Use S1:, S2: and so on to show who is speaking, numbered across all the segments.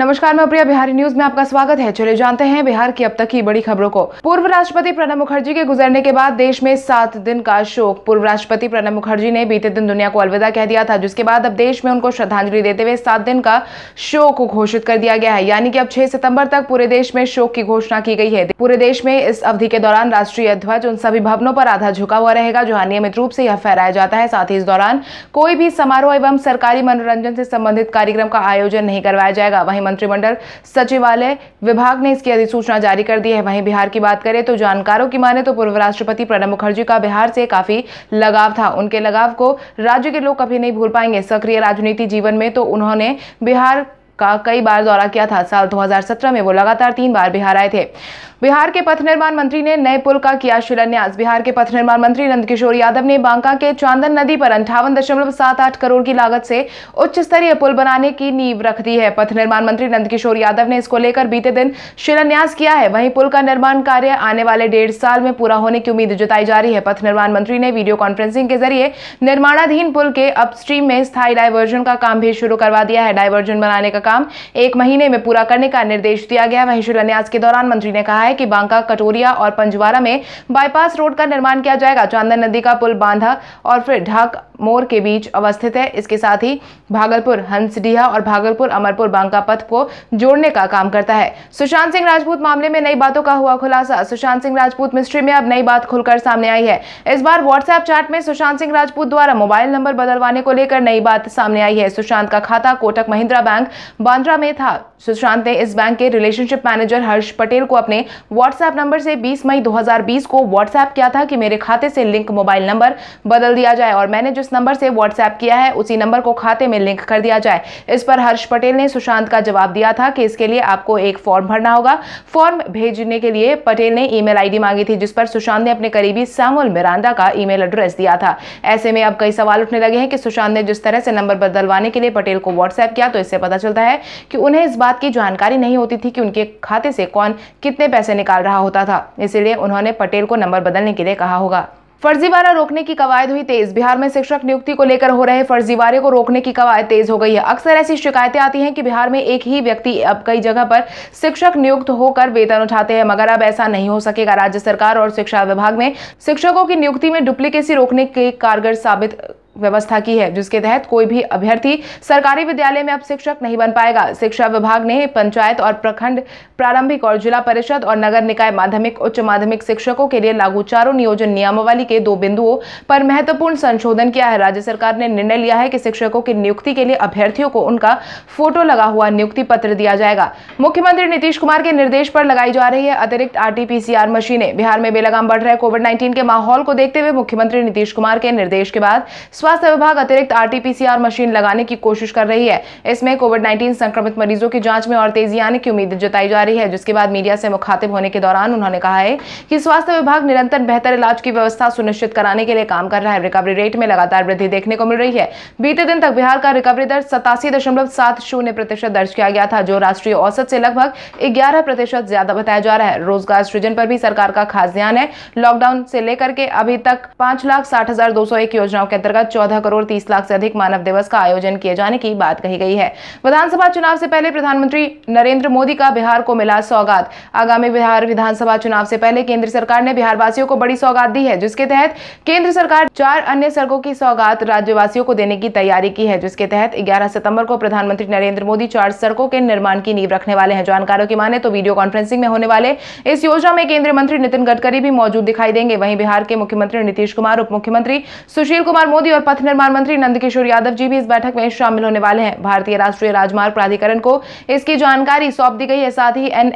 S1: नमस्कार मैं प्रिया बिहारी न्यूज में आपका स्वागत है चले जानते हैं बिहार की अब तक की बड़ी खबरों को पूर्व राष्ट्रपति प्रणब मुखर्जी के गुजरने के बाद देश में सात दिन का शोक पूर्व राष्ट्रपति प्रणब मुखर्जी ने बीते दिन दुनिया को अलविदा कह दिया था जिसके बाद अब देश में उनको श्रद्धांजलि देते हुए सात दिन का शोक घोषित कर दिया गया है यानी कि अब छह सितम्बर तक पूरे देश में शोक की घोषणा की गई है पूरे देश में इस अवधि के दौरान राष्ट्रीय ध्वज उन सभी भवनों पर आधा झुका हुआ रहेगा जो अनियमित रूप से यह फहराया जाता है साथ ही इस दौरान कोई भी समारोह एवं सरकारी मनोरंजन से संबंधित कार्यक्रम का आयोजन नहीं करवाया जाएगा वहीं मंत्रिमंडल सचिवालय विभाग ने इसकी अधिसूचना जारी कर दी है वहीं बिहार की बात करें तो जानकारों की माने तो पूर्व राष्ट्रपति प्रणब मुखर्जी का बिहार से काफी लगाव था उनके लगाव को राज्य के लोग कभी नहीं भूल पाएंगे सक्रिय राजनीति जीवन में तो उन्होंने बिहार का कई बार दौरा किया था साल 2017 में वो लगातार तीन बार बिहार आए थे बिहार के पथ निर्माण मंत्री ने नए पुल का किया शिलान्यास बिहार के पथ निर्माण मंत्री नंदकिशोर यादव ने बांका के चांदन नदी पर अंठावन दशमलव सात आठ करोड़ की लागत से उच्च स्तरीय पुल बनाने की नींव रख दी है पथ निर्माण मंत्री नंदकिशोर यादव ने इसको लेकर बीते दिन शिलान्यास किया है वहीं पुल का निर्माण कार्य आने वाले डेढ़ साल में पूरा होने की उम्मीद जताई जा रही है पथ निर्माण मंत्री ने वीडियो कॉन्फ्रेंसिंग के जरिए निर्माणाधीन पुल के अपस्ट्रीम में स्थायी डायवर्जन का काम भी शुरू करवा दिया है डायवर्जन बनाने का काम एक महीने में पूरा करने का निर्देश दिया गया वहीं शिलान्यास के दौरान मंत्री ने कहा है कि बांका कटोरिया और पंजवारा में बाईपास रोड का निर्माण किया जाएगा चांदन नदी का पुल बांधा और फिर ढाक मोर के बीच अवस्थित है इसके साथ ही भागलपुर हंसडीहा और भागलपुर अमरपुर बांका पथ को जोड़ने का काम करता है सुशांत सिंह राजपूत मामले में नई बातों का हुआ खुलासा सुशांत सिंह राजपूत मिस्ट्री में अब नई बात खुलकर सामने आई है इस बार व्हाट्सएप चैट में सुशांत सिंह राजपूत द्वारा मोबाइल नंबर बदलवाने को लेकर नई बात सामने आई है सुशांत का खाता कोटक महिंद्रा बैंक बांद्रा में था सुशांत ने इस बैंक के रिलेशनशिप मैनेजर हर्ष पटेल को अपने व्हाट्सएप नंबर से 20 मई 2020 को व्हाट्सएप किया था कि मेरे खाते से लिंक मोबाइल नंबर बदल दिया जाए और मैंने जिस नंबर से व्हाट्सएप किया है उसी नंबर को खाते में लिंक कर दिया जाए इस पर हर्ष पटेल ने सुशांत का जवाब दिया था कि इसके लिए आपको एक फॉर्म भरना होगा फॉर्म भेजने के लिए पटेल ने ईमेल आईडी मांगी थी जिस पर सुशांत ने अपने करीबी सैमुअल मिरांडा का ईमेल एड्रेस दिया था ऐसे में अब कई सवाल उठने लगे हैं कि सुशांत ने जिस तरह से नंबर बदलवाने के लिए पटेल को व्हाट्सएप किया तो इससे पता चलता है कि उन्हें इस बात की जानकारी नहीं होती थी कि उनके खाते से कौन कितने पैसे निकाल रहा होता था इसलिए उन्होंने पटेल को नंबर बदलने के लिए कहा होगा फर्जीवाड़ा रोकने की कवायद हुई तेज बिहार में शिक्षक नियुक्ति को लेकर हो रहे फर्जीवाड़े को रोकने की कवायद तेज हो गई है अक्सर ऐसी शिकायतें आती हैं कि बिहार में एक ही व्यक्ति अब कई जगह पर शिक्षक नियुक्त होकर वेतन उठाते हैं मगर अब ऐसा नहीं हो सकेगा राज्य सरकार और शिक्षा विभाग में शिक्षकों की नियुक्ति में डुप्लीकेसी रोकने के कारगर साबित व्यवस्था की है जिसके तहत कोई भी अभ्यर्थी सरकारी विद्यालय में अब शिक्षक नहीं बन पाएगा शिक्षा विभाग ने पंचायत और प्रखंड प्रारंभिक और जिला परिषद और नगर निकाय माध्यमिक उच्च माध्यमिक शिक्षकों के लिए लागू चारों नियोजन नियमावली के दो बिंदुओं पर महत्वपूर्ण संशोधन किया है राज्य सरकार ने निर्णय लिया है कि शिक्षकों की नियुक्ति के लिए अभ्यर्थियों को उनका फोटो लगा हुआ नियुक्ति पत्र दिया जाएगा मुख्यमंत्री नीतीश कुमार के निर्देश पर लगाई जा रही है अतिरिक्त आर मशीनें बिहार में बेलगाम बढ़ रहे कोविड नाइन्टीन के माहौल को देखते हुए मुख्यमंत्री नीतीश कुमार के निर्देश के बाद स्वास्थ्य विभाग अतिरिक्त आरटीपीसीआर मशीन लगाने की कोशिश कर रही है इसमें कोविड नाइन्टीन संक्रमित मरीजों की जांच में और तेजी आने की उम्मीद जताई जा रही है जिसके बाद मीडिया से मुखातिब होने के दौरान उन्होंने कहा है कि स्वास्थ्य विभाग निरंतर बेहतर इलाज की व्यवस्था सुनिश्चित कराने के लिए काम कर रहा है रिकवरी रेट में लगातार वृद्धि देखने को मिल रही है बीते दिन तक बिहार का रिकवरी दर सतासी प्रतिशत दर्ज किया गया था जो राष्ट्रीय औसत से लगभग ग्यारह प्रतिशत ज्यादा बताया जा रहा है रोजगार सृजन पर भी सरकार का खास ध्यान है लॉकडाउन से लेकर के अभी तक पांच लाख साठ हजार दो सौ एक योजनाओं के अंतर्गत चौदह करोड़ तीस लाख से अधिक मानव दिवस का आयोजन किए जाने की बात कही गई है विधानसभा चुनाव से पहले प्रधानमंत्री नरेंद्र मोदी का बिहार को मिला सौगात आगामी बिहार विधानसभा चुनाव से पहले केंद्र सरकार ने बिहार वासियों को बड़ी सौगात दी है जिसके तहत केंद्र सरकार चार अन्य सड़कों की सौगात राज्यवासियों को देने की तैयारी की है जिसके तहत ग्यारह सितम्बर को प्रधानमंत्री नरेंद्र मोदी चार सड़कों के निर्माण की नींव रखने वाले हैं जानकारों की माने तो वीडियो कॉन्फ्रेंसिंग में होने वाले इस योजना में केंद्रीय मंत्री नितिन गडकरी भी मौजूद दिखाई देंगे वहीं बिहार के मुख्यमंत्री नीतीश कुमार उप मुख्यमंत्री सुशील कुमार मोदी और और पथ निर्माण मंत्री नंदकिशोर यादव जी भी इस बैठक में शामिल होने वाले हैं भारतीय राष्ट्रीय राजमार्ग प्राधिकरण को इसकी जानकारी सौंप दी गई है साथ ही एन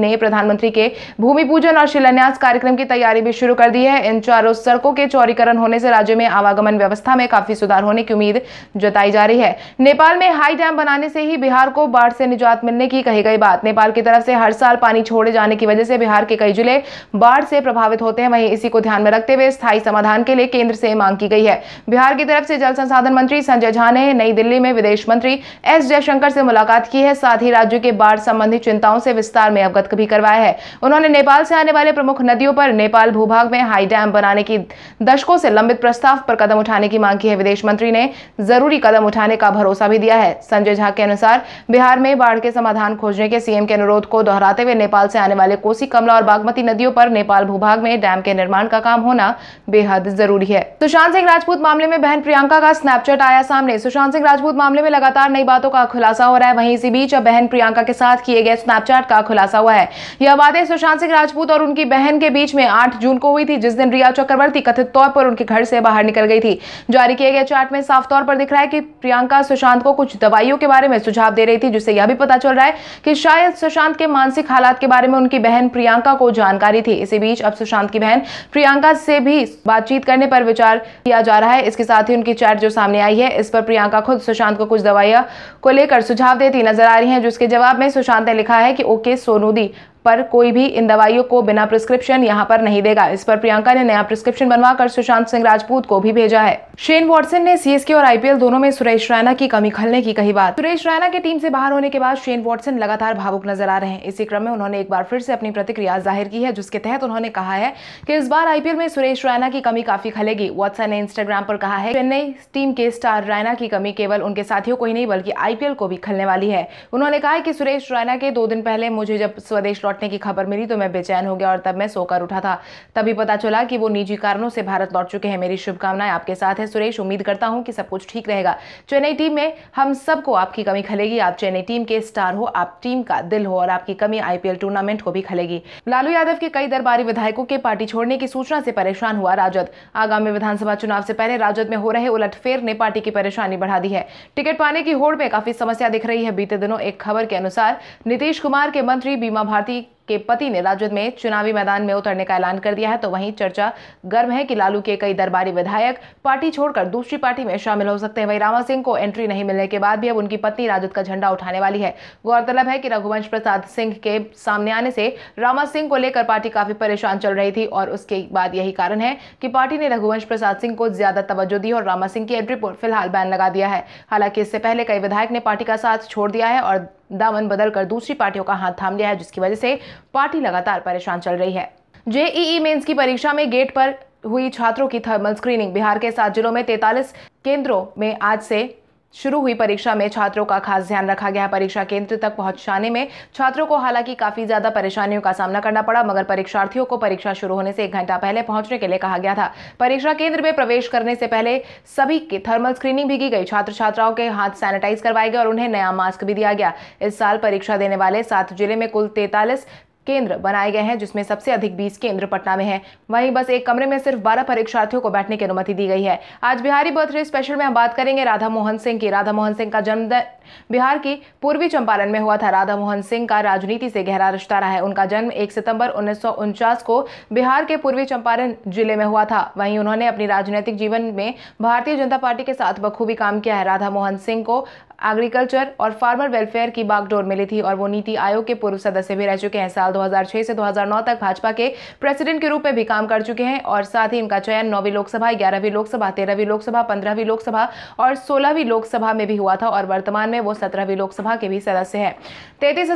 S1: ने प्रधानमंत्री के भूमि पूजन और शिलान्यास कार्यक्रम की तैयारी भी शुरू कर दी है इन चारों सड़कों के चौरीकरण होने से राज्य में आवागमन व्यवस्था में काफी सुधार होने की उम्मीद जताई जा रही है नेपाल में हाई डैम बनाने से ही बिहार को बाढ़ से निजात मिलने की कही गई बात नेपाल की तरफ से हर साल पानी छोड़े जाने की वजह से बिहार के कई जिले बाढ़ से प्रभावित होते हैं वहीं इसी को ध्यान में रखते हुए स्थायी समाधान के लिए केंद्र से मांग की गई है बिहार की तरफ से जल संसाधन मंत्री संजय झा ने नई दिल्ली में विदेश मंत्री एस जयशंकर से मुलाकात की है साथ ही राज्य के बाढ़ संबंधी चिंताओं से विस्तार में अवगत भी करवाया है उन्होंने नेपाल से आने वाले प्रमुख नदियों पर नेपाल भूभाग में हाई डैम बनाने की दशकों से लंबित प्रस्ताव पर कदम उठाने की मांग की है विदेश मंत्री ने जरूरी कदम उठाने का भरोसा भी दिया है संजय झा के अनुसार बिहार में बाढ़ के समाधान खोजने के सीएम के अनुरोध को दोहराते हुए नेपाल से आने वाले कोसी कमला और बागमती नदियों पर नेपाल भूभाग में डैम के निर्माण का काम होना बेहद जरूरी है सुशांत सिंह राजपूत राजपूत मामले में बहन प्रियंका का स्नैपचैट आया सामने सुशांत सिंह राजपूत मामले में लगातार नई बातों का खुलासा हो रहा है वहीं इसी बीच अब बहन प्रियंका के साथ किए गए स्नैपचैट का खुलासा हुआ है यह बातें सुशांत सिंह राजपूत और उनकी बहन के बीच में आठ जून को हुई थी जिस दिन रिया चक्रवर्ती कथित तौर पर उनके घर से बाहर निकल गई थी जारी किए गए चैट में साफ तौर पर दिख रहा है कि प्रियंका सुशांत को कुछ दवाइयों के बारे में सुझाव दे रही थी जिससे यह भी पता चल रहा है कि शायद सुशांत के मानसिक हालात के बारे में उनकी बहन प्रियंका को जानकारी थी इसी बीच अब सुशांत की बहन प्रियंका से भी बातचीत करने पर विचार किया जा रहा रहा है इसके साथ ही उनकी चैट जो सामने आई है इस पर प्रियंका खुद सुशांत को कुछ दवाइयाँ को लेकर सुझाव देती नजर आ रही हैं जिसके जवाब में सुशांत ने लिखा है कि ओके सोनू दी पर कोई भी इन दवाइयों को बिना प्रिस्क्रिप्शन यहाँ पर नहीं देगा इस पर प्रियंका ने नया प्रिस्क्रिप्शन बनवाकर सुशांत सिंह राजपूत को भी भेजा है शेन वॉटसन ने सीएसके और आईपीएल दोनों में सुरेश रैना की कमी खलने की कही बात सुरेश रैना की टीम से बाहर होने के बाद शेन वॉटसन लगातार भावुक नजर आ रहे हैं इसी क्रम में उन्होंने एक बार फिर से अपनी प्रतिक्रिया जाहिर की है जिसके तहत उन्होंने कहा है की इस बार आईपीएल में सुरेश रैना की कमी काफी खलेगी वॉटसन ने इंस्टाग्राम पर कहा है चेन्नई टीम के स्टार रैना की कमी केवल उनके साथियों को ही नहीं बल्कि आईपीएल को भी खलने वाली है उन्होंने कहा की सुरेश रैना के दो दिन पहले मुझे जब स्वदेश लौट लौटने की खबर मिली तो मैं बेचैन हो गया और तब मैं सोकर उठा था तभी पता चला कि वो निजी कारणों से भारत लौट चुके हैं मेरी शुभकामनाएं आपके साथ है सुरेश उम्मीद करता हूँ कि सब कुछ ठीक रहेगा चेन्नई टीम में हम सबको आपकी कमी खलेगी आप चेन्नई टीम के स्टार हो आप टीम का दिल हो और आपकी कमी आईपीएल टूर्नामेंट को भी खलेगी लालू यादव के कई दरबारी विधायकों के पार्टी छोड़ने की सूचना से परेशान हुआ राजद आगामी विधानसभा चुनाव से पहले राजद में हो रहे उलटफेर ने पार्टी की परेशानी बढ़ा दी है टिकट पाने की होड़ में काफी समस्या दिख रही है बीते दिनों एक खबर के अनुसार नीतीश कुमार के मंत्री बीमा भारती के पति ने राजद में चुनावी मैदान में उतरने का ऐलान कर दिया है तो वहीं चर्चा गर्म है कि लालू के कई दरबारी विधायक पार्टी छोड़कर दूसरी पार्टी में शामिल हो सकते हैं वहीं रामा सिंह को एंट्री नहीं मिलने के बाद भी अब उनकी पत्नी राजद का झंडा उठाने वाली है गौरतलब है कि रघुवंश प्रसाद सिंह के सामने आने से रामा सिंह को लेकर पार्टी काफी परेशान चल रही थी और उसके बाद यही कारण है कि पार्टी ने रघुवंश प्रसाद सिंह को ज्यादा तवज्जो दी और रामा सिंह की एंट्री पर फिलहाल बैन लगा दिया है हालांकि इससे पहले कई विधायक ने पार्टी का साथ छोड़ दिया है और दामन बदल कर दूसरी पार्टियों का हाथ थाम लिया है जिसकी वजह से पार्टी लगातार परेशान चल रही है जेईई मेंस की परीक्षा में गेट पर हुई छात्रों की थर्मल स्क्रीनिंग बिहार के सात जिलों में तैतालीस केंद्रों में आज से शुरू हुई परीक्षा में छात्रों का खास ध्यान रखा गया परीक्षा केंद्र तक पहुंचाने में छात्रों को हालांकि काफी ज्यादा परेशानियों का सामना करना पड़ा मगर परीक्षार्थियों को परीक्षा शुरू होने से एक घंटा पहले पहुंचने के लिए कहा गया था परीक्षा केंद्र में प्रवेश करने से पहले सभी की थर्मल स्क्रीनिंग भी की गई छात्र छात्राओं के हाथ सैनिटाइज करवाए गए और उन्हें नया मास्क भी दिया गया इस साल परीक्षा देने वाले सात जिले में कुल तैतालीस केंद्र बनाए गए हैं जिसमें सबसे अधिक 20 केंद्र पटना में है वहीं बस एक कमरे में सिर्फ बारह परीक्षार्थियों को बैठने की अनुमति दी गई है आज बिहारी बर्थडे स्पेशल में हम बात करेंगे राधा मोहन सिंह की राधा मोहन सिंह का जन्मदिन बिहार की पूर्वी चंपारण में हुआ था राधा मोहन सिंह का राजनीति से गहरा रिश्ता रहा है उनका जन्म एक सितंबर उन्नीस को बिहार के पूर्वी चंपारण जिले में हुआ था वहीं उन्होंने अपनी राजनीतिक जीवन में भारतीय जनता पार्टी के साथ बखूबी काम किया है राधा मोहन सिंह को एग्रीकल्चर और फार्मर वेलफेयर की बागडोर मिली थी और वो नीति आयोग के पूर्व सदस्य भी रह चुके हैं साल 2006 से 2009 तक भाजपा के प्रेसिडेंट के रूप में भी काम कर चुके हैं और साथ ही इनका चयन नौवीं लोकसभा ग्यारहवीं लोकसभा तेरहवीं लोकसभा पंद्रहवीं लोकसभा और सोलहवीं लोकसभा में भी हुआ था और वर्तमान में वो सत्रहवीं लोकसभा के भी सदस्य है तैतीस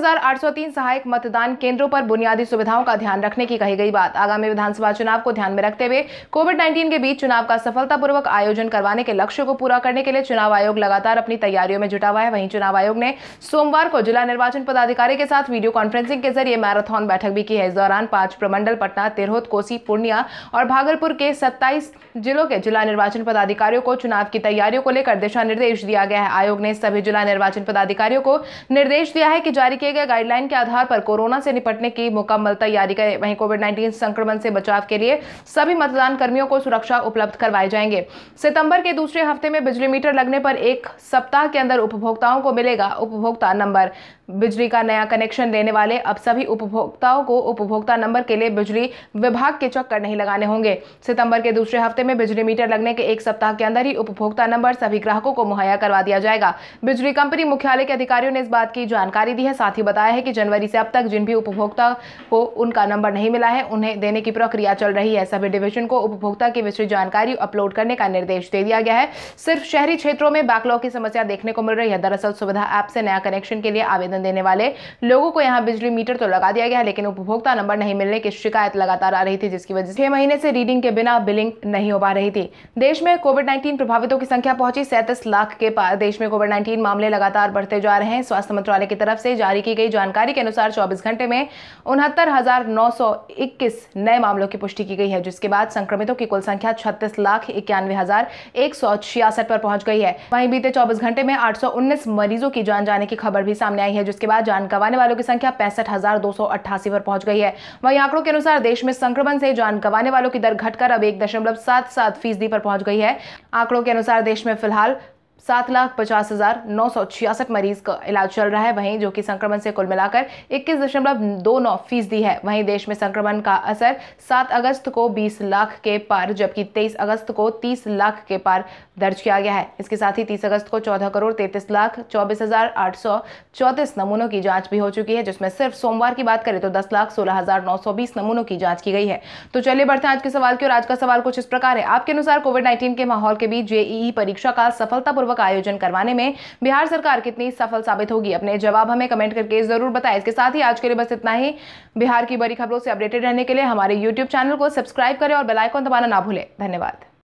S1: सहायक मतदान केंद्रों पर बुनियादी सुविधाओं का ध्यान रखने की कही गई बात आगामी विधानसभा चुनाव को ध्यान में रखते हुए कोविड नाइन्टीन के बीच चुनाव का सफलतापूर्वक आयोजन करवाने के लक्ष्य को पूरा करने के लिए चुनाव आयोग लगातार अपनी तैयारियों में में जुटा हुआ है वहीं चुनाव आयोग ने सोमवार को जिला निर्वाचन पदाधिकारी के साथ वीडियो कॉन्फ्रेंसिंग के जरिए मैराथन बैठक भी की है इस दौरान पांच प्रमंडल पटना तिरहुत कोसी पूर्णिया और भागलपुर के सत्ताईस जिलों के जिला निर्वाचन पदाधिकारियों को चुनाव की तैयारियों को लेकर दिशा निर्देश दिया गया है आयोग ने सभी जिला निर्वाचन पदाधिकारियों को निर्देश दिया है कि जारी किए गए गाइडलाइन के आधार पर कोरोना से निपटने की मुकम्मल तैयारी करें वहीं कोविड नाइन्टीन संक्रमण से बचाव के लिए सभी मतदान कर्मियों को सुरक्षा उपलब्ध करवाए जाएंगे सितंबर के दूसरे हफ्ते में बिजली मीटर लगने पर एक सप्ताह के अंदर उपभोक्ताओं को मिलेगा उपभोक्ता नंबर बिजली का नया कनेक्शन लेने वाले अब सभी उपभोक्ताओं को उपभोक्ता नंबर के लिए बिजली विभाग के चक्कर नहीं लगाने होंगे सितंबर के दूसरे हफ्ते में बिजली मीटर लगने के एक सप्ताह के अंदर ही उपभोक्ता नंबर सभी ग्राहकों को मुहैया करवा दिया जाएगा बिजली कंपनी मुख्यालय के अधिकारियों ने इस बात की जानकारी दी है साथ ही बताया है कि जनवरी से अब तक जिन भी उपभोक्ता को उनका नंबर नहीं मिला है उन्हें देने की प्रक्रिया चल रही है सभी डिविजन को उपभोक्ता की विस्तृत जानकारी अपलोड करने का निर्देश दे दिया गया है सिर्फ शहरी क्षेत्रों में बैकलॉग की समस्या देखने को मिल रही है दरअसल सुविधा ऐप से नया कनेक्शन के लिए आवेदन आवेदन देने वाले लोगों को यहाँ बिजली मीटर तो लगा दिया गया लेकिन उपभोक्ता नंबर नहीं मिलने की शिकायत लगातार आ रही थी जिसकी वजह से छह महीने से रीडिंग के बिना बिलिंग नहीं हो पा रही थी देश में कोविड नाइन्टीन प्रभावितों की संख्या पहुंची सैंतीस लाख के पार देश में कोविड नाइन्टीन मामले लगातार बढ़ते जा रहे हैं स्वास्थ्य मंत्रालय की तरफ से जारी की गई जानकारी के अनुसार चौबीस घंटे में उनहत्तर नए मामलों की पुष्टि की गई है जिसके बाद संक्रमितों की कुल संख्या छत्तीस लाख इक्यानवे हजार एक सौ छियासठ पर पहुंच गई है वहीं बीते 24 घंटे में 819 मरीजों की जान जाने की खबर भी सामने आई है जिसके बाद जान गंवाने वालों की संख्या पैंसठ पर पहुंच गई है वही आंकड़ों के अनुसार देश में संक्रमण से जान गंवाने वालों की दर घटकर अब एक दशमलव सात सात फीसदी पर पहुंच गई है आंकड़ों के अनुसार देश में फिलहाल सात लाख पचास हजार नौ सौ छियासठ मरीज का इलाज चल रहा है वहीं जो कि संक्रमण से कुल मिलाकर इक्कीस दशमलव दो नौ फीसदी है वहीं देश में संक्रमण का असर सात अगस्त को बीस लाख के पार जबकि तेईस अगस्त को तीस लाख के पार दर्ज किया गया है इसके साथ ही तीस अगस्त को चौदह करोड़ तैतीस लाख चौबीस हजार आठ सौ चौंतीस नमूनों की जाँच भी हो चुकी है जिसमें सिर्फ सोमवार की बात करें तो दस लाख सोलह हजार नौ सौ बीस नमूनों की जाँच की गई है तो चलिए बढ़ते हैं आज के सवाल की और आज का सवाल कुछ इस प्रकार है आपके अनुसार कोविड नाइन्टीन के माहौल के बीच जेईई परीक्षा का सफलतापूर्वक पूर्वक आयोजन करवाने में बिहार सरकार कितनी सफल साबित होगी अपने जवाब हमें कमेंट करके जरूर बताएं इसके साथ ही आज के लिए बस इतना ही बिहार की बड़ी खबरों से अपडेटेड रहने के लिए हमारे यूट्यूब चैनल को सब्सक्राइब करें और बेलाइकॉन दबाना ना भूलें धन्यवाद